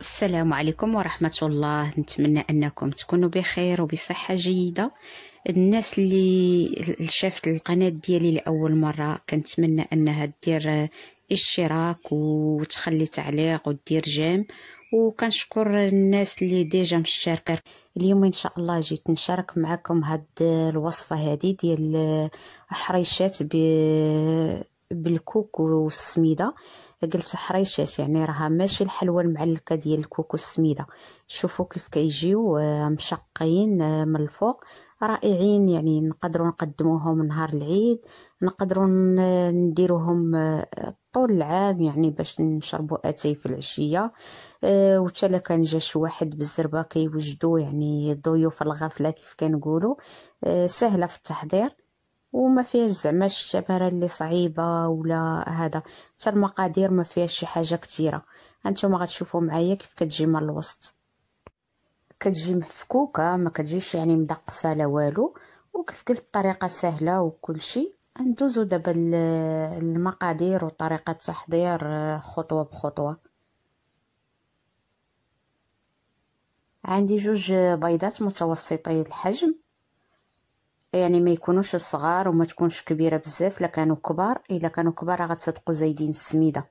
السلام عليكم ورحمة الله نتمنى أنكم تكونوا بخير وبصحة جيدة الناس اللي شافت القناة ديالي لأول مرة كنتمنى أنها دير اشتراك وتخلي تعليق وتدير جيم وكنشكر الناس اللي ديجا مشتركه اليوم ان شاء الله جيت نشارك معكم هاد الوصفه هذه ديال حريشات بالكوك والسميده قلت حريشات يعني راها ماشي الحلوه المعلكه ديال الكوكو السميده شوفوا كيف كيجيو آه، مشقين آه، من الفوق رائعين يعني نقدروا نقدموهم نهار العيد نقدروا نديروهم آه، طول العام يعني باش نشربوا اتاي في العشيه أه وتلا كان جا شي واحد بالزربه كيوجدوا يعني ضيوف الغفله كيف كنقولوا سهله في التحضير وما فيهاش زعما الشبره اللي صعيبه ولا هذا حتى المقادير ما فيهاش شي حاجه كثيره هانتوما غتشوفوا معايا كيف كتجي من الوسط كتجي مفكوكه آه، ما كتجيش يعني مدقسه لا والو وكيف قلت الطريقه سهله وكلشي ندوزو دابا المقادير وطريقه التحضير آه، خطوه بخطوه عندي جوج بيضات متوسطي الحجم يعني ما يكونوش صغار وما تكونش كبيره بزاف لا كانوا كبار الا كانوا كبار غتصدقوا زايدين السميده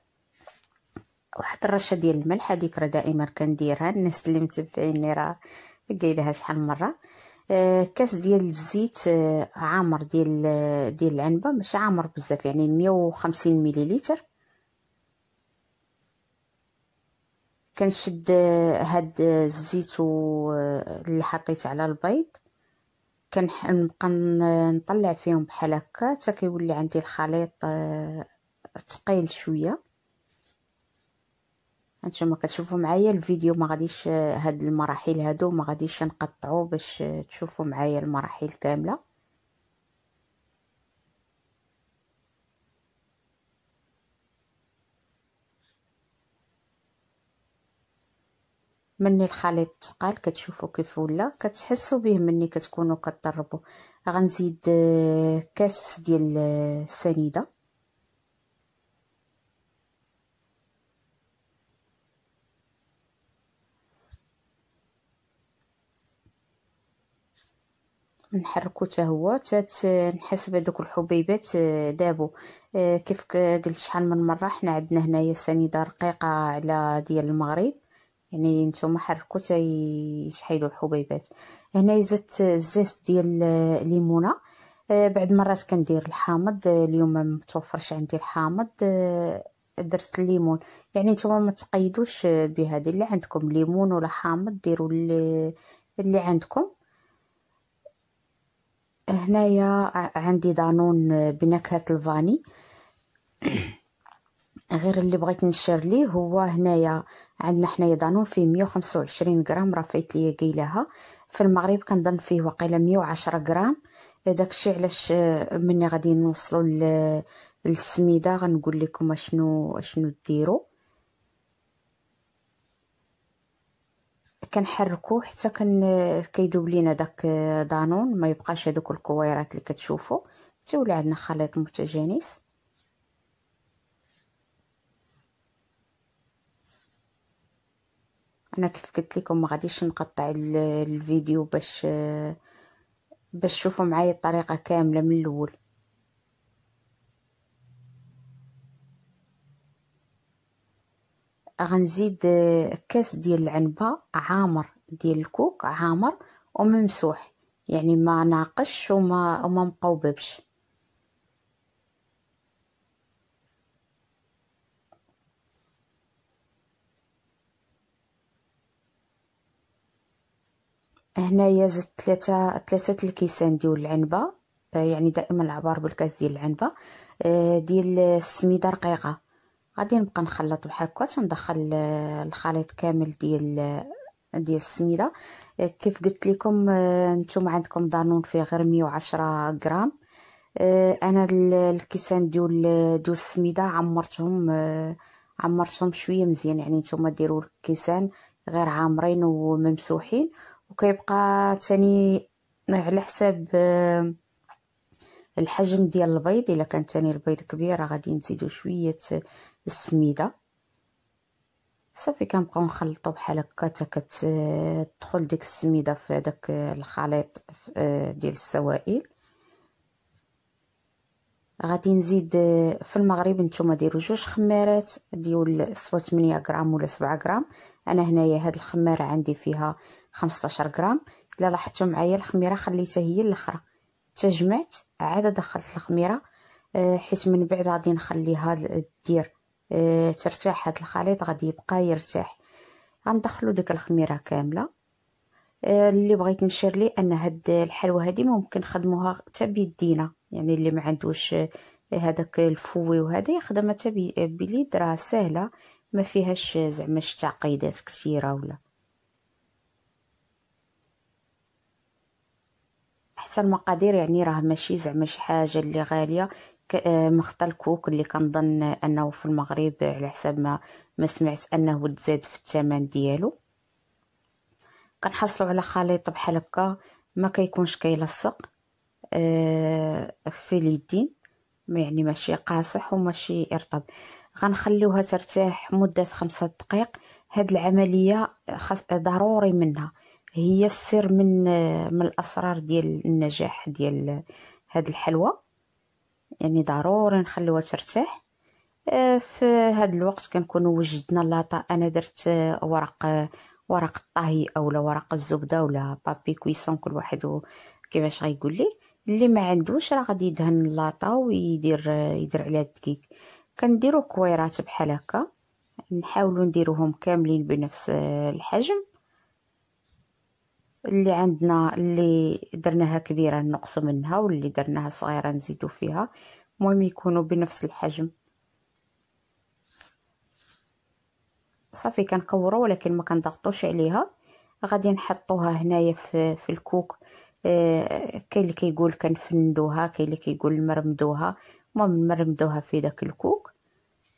واحد الرشه ديال الملح هذيك راه دائما كنديرها الناس اللي متبعيني راه قايلها شحال مره آه كاس ديال الزيت آه عامر ديال آه، ديال العنبه مش عامر بزاف يعني 150 مليلتر كنشد آه، هاد الزيت آه، اللي حطيت على البيض كنبقى نطلع فيهم بحال هكا حتى كيولي عندي الخليط ثقيل آه، شويه هانتوما كتشوفوا معايا الفيديو ما غاديش آه، هاد المراحل هادو ما غاديش نقطعو باش آه، تشوفوا معايا المراحل كامله مني الخليط تقال كتشوفوا كيف ولا كتحسوا به مني كتكونوا كتضربوا غنزيد آه، كاس ديال السنيده آه، نحركو حتى هو حتى نحس بهذوك الحبيبات آه، دابو كيف قلت شحال من مره حنا عندنا هنايا سنيده رقيقه على ديال المغرب يعني نتوما حركو حتى الحبيبات هنا زدت الزيت ديال الليمونه آه، بعد مرات كندير الحامض آه، اليوم ما متوفرش عندي الحامض آه، درت الليمون يعني نتوما ما تقيدوش بهذه اللي عندكم ليمون ولا حامض ديروا اللي عندكم هنايا عندي دانون بنكهه الفاني غير اللي بغيت نشير ليه هو هنايا عندنا حنايا دانون فيه 125 غرام فايت ليا كيلاها في المغرب كنظن فيه وقيلا 110 غرام داكشي علاش آه، ملي غادي نوصلوا للسميده غنقول لكم اشنو اشنو ديروا كنحركو حتى كن كيدوب لينا داك آه، دانون ما يبقاش هذوك الكويرات اللي كتشوفوا حتى ولا عندنا خليط متجانس انا كيف قلت لكم ما غاديش نقطع الفيديو باش باش تشوفوا معايا الطريقه كامله من الاول غنزيد كاس ديال العنبه عامر ديال الكوك عامر وممسوح يعني ما ناقش وما وما مقوببش هنايا زدت ثلاثة ثلاثة الكيسان ديال العنبة آه، يعني دائما العبار بالكاس ديال العنبه آه، ديال السميده رقيقه غادي نبقى نخلط بحال هكا تندخل آه، الخليط كامل ديال ديال السميده كيف قلت لكم نتوما عندكم دانون فيه غير 110 غرام انا الكيسان ديال ديال السميده عمرتهم عمرتهم شويه مزيان يعني نتوما ديروا الكيسان غير عامرين وممسوحين وكيبقى تاني على حساب آه، الحجم ديال البيض الا كان تاني البيض كبير غادي نزيدو شويه السميده صافي كنبقاو نخلطو بحال هكا حتى كتدخل آه، ديك السميده في هذاك آه، الخليط ديال السوائل غادي نزيد آه، في المغرب نتوما ديروا جوج خمارات ديال سوا 8 غرام ولا 7 غرام انا هنايا هاد الخماره عندي فيها 15 غرام الا لاحظتوا معايا الخميره خليتها هي الاخرى تجمعت عاد دخلت الخميره آه، حيت من بعد غادي نخليها دير آه، ترتاح هاد الخليط غادي يبقى يرتاح غندخلو ديك الخميره كامله آه، اللي بغيت نشير ليه ان هاد الحلوى هادي ممكن نخدموها حتى بيدينا يعني اللي ما عندوش آه، هذاك الفوي وهذا يخدمها حتى باليد آه، راه سهله ما فيهاش زعما شي تعقيدات كثيره ولا حتى المقادير يعني راه ماشي زعما شي حاجه اللي غاليه مخطى الكوك اللي كنظن انه في المغرب على حسب ما ما سمعت انه تزاد في الثمن ديالو كنحصلوا على خليط بحال هكا ما كيكونش كيلصق آه، في اليدين يعني ماشي قاصح وماشي ارطب غنخليوها ترتاح مده خمسة دقائق هاد العمليه خص ضروري منها هي السر من آه، من الاسرار ديال النجاح ديال آه، هاد الحلوى يعني ضروري نخليوها ترتاح في هاد الوقت كنكونوا وجدنا اللاطا انا درت ورق ورق الطهي اولا ورق الزبده ولا بابي كويسون كل واحد كيفاش غيقول لي اللي ما عندوش راه غادي يدهن اللاطا ويدير يدير عليها الدقيق كنديرو كويرات بحال هكا نحاولو نديروهم كاملين بنفس آه، الحجم اللي عندنا اللي درناها كبيره نقص منها واللي درناها صغيره نزيدو فيها المهم يكونوا بنفس الحجم صافي كنكورو ولكن ما كنضغطوش عليها غادي نحطوها هنايا في, في الكوك آه، كاين اللي كيقول كنفندوها كاين اللي كيقول مرمدوها المهم نمرمدوها في داك الكوك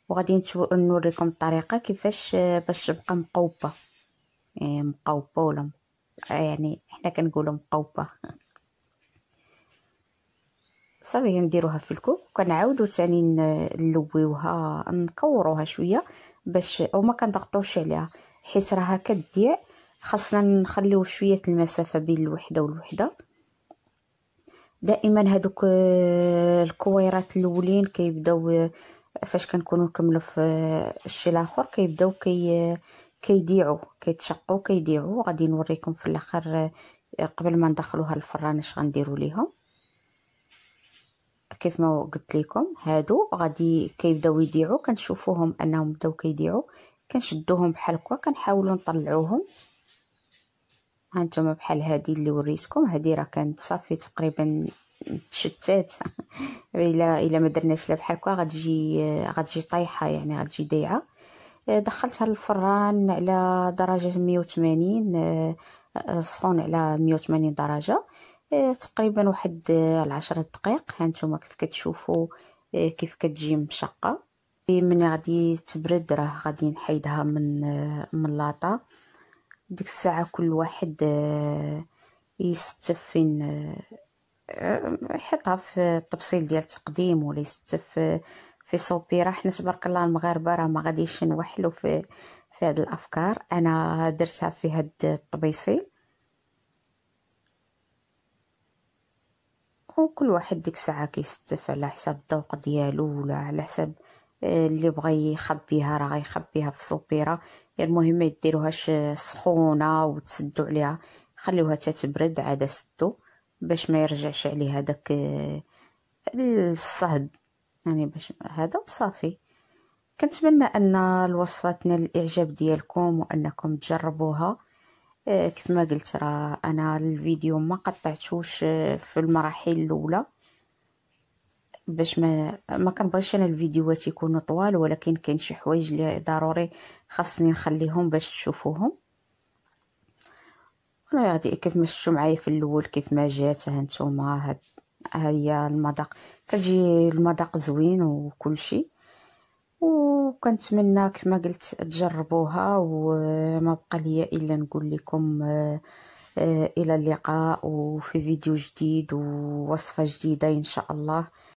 وغادي نوريكم الطريقه كيفاش آه، باش تبقى مقوبه يعني مقوبه ولا يعني حنا كنقولوا مقوبه صافي نديروها في الكوك وكنعاودو تاني نلويوها نكوروها شويه باش وما كنضغطوش عليها حيت راها كتضيع خاصنا نخليو شويه المسافه بين الوحده والوحده دائما هادوك آه، الكويرات الاولين كيبداو آه، فاش كنكونوا كملوا في آه، الشيء الاخر كيبداو كي كيديعوا كيتشقوا كيديعوا غادي نوريكم في الاخر قبل ما ندخلوها للفران اش غنديروا ليهم كيف ما قلت لكم هادو غادي كيبداو يضيعوا كنشوفوهم انهم بداو كيضيعوا كنشدوهم بحال هكا كنحاولوا نطلعوهم ها انتم بحال هادي اللي وريتكم هادي راه كانت صافي تقريبا تشتات الا الا ما درناش لها بحال هكا غتجي غتجي طايحه يعني غتجي ضيعه دخلتها للفران على درجه 180 سخون آه، على 180 درجه إيه، تقريبا واحد آه، العشرة دقائق هانتوما كيف كتشوفوا آه، كيف كتجي مشقه إيه، ملي غادي تبرد راه غادي نحيدها من آه، من لاطا ديك الساعه كل واحد يستف فين يحطها في التبصيل ديال التقديم ولا يستف في صوبيره حنا تبارك الله المغاربه راه ما غاديش نوحلو في في هاد الافكار انا درتها في هاد الطبيصيل وكل واحد ديك الساعه كيستف على حساب الذوق ديالو ولا على حساب آه، اللي بغى يخبيها راه غيخبيها في سوبيره المهم ما يديروهاش سخونه وتسدو عليها خليوها تتبرد عاد سدو باش ما يرجعش عليها داك آه، الصهد يعني باش هذا وصافي كنتمنى ان الوصفه تنال الاعجاب ديالكم وانكم تجربوها آه، كيف ما قلت راه انا الفيديو ما قطعتوش آه، في المراحل الاولى باش ما ما كنبغيش انا الفيديوهات يكونوا طوال ولكن كاين شي حوايج اللي ضروري خاصني نخليهم باش تشوفوهم غادي كيف ما شفتوا معايا في الاول كيف ما جات ها نتوما ها هي المذاق كتجي المذاق زوين وكل شيء وكنتمنى كما قلت تجربوها وما بقى لي الا نقول لكم آه، آه، الى اللقاء وفي فيديو جديد ووصفه جديده ان شاء الله